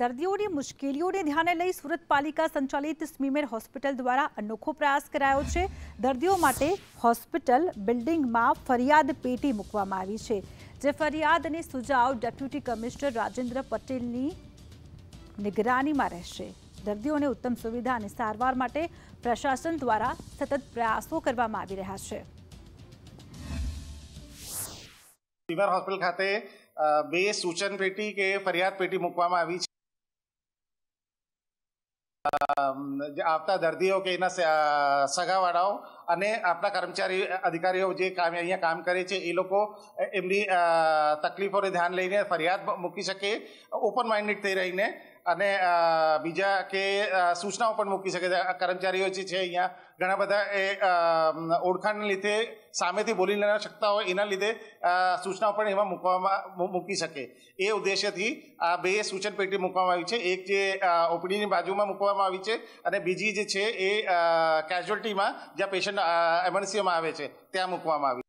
દર્દીઓની મુશ્કેલીઓને ધ્યાને લઈ સુરત પાલિકા સંચાલિત સ્મીમેર હોસ્પિટલ દ્વારા અનોખો પ્રયાસ કરાયો છે દર્દીઓ માટે હોસ્પિટલ બિલ્ડિંગમાં ફરિયાદ પેટી મૂકવામાં આવી છે જે ફરિયાદ અને સુજાવ ડેપ્યુટી કમિશનર રાજેન્દ્ર પટેલની નિગરાનીમાં રહેશે દર્દીઓને ઉત્તમ સુવિધા અને સારવાર માટે પ્રશાસન દ્વારા સતત પ્રયાસો કરવામાં આવી રહ્યા છે બે સૂચન પેટી કે ફરિયાદ પેટી મૂકવામાં આવી છે આવતા દર્દીઓ કે એના સગાવાળાઓ અને આપણા કર્મચારી અધિકારીઓ જે કામ અહીંયા કામ કરે છે એ લોકો એમની તકલીફોને ધ્યાન લઈને ફરિયાદ મૂકી શકે ઓપન માઇન્ડેડ થઈ રહીને અને બીજા કે સૂચનાઓ પણ મૂકી શકે છે કર્મચારીઓ જે છે અહીંયા ઘણા બધા એ ઓળખાણને લીધે સામેથી બોલી ન શકતા હોય એના લીધે સૂચનાઓ પણ એમાં મૂકવામાં મૂકી શકે એ ઉદ્દેશ્યથી આ બે સૂચન પેટી મૂકવામાં આવી છે એક જે ઓપીડીની બાજુમાં મૂકવામાં આવી છે અને બીજી જે છે એ કેઝ્યુઅલ્ટીમાં જ્યાં પેશન્ટ એમરજન્સીમાં આવે છે ત્યાં મૂકવામાં આવી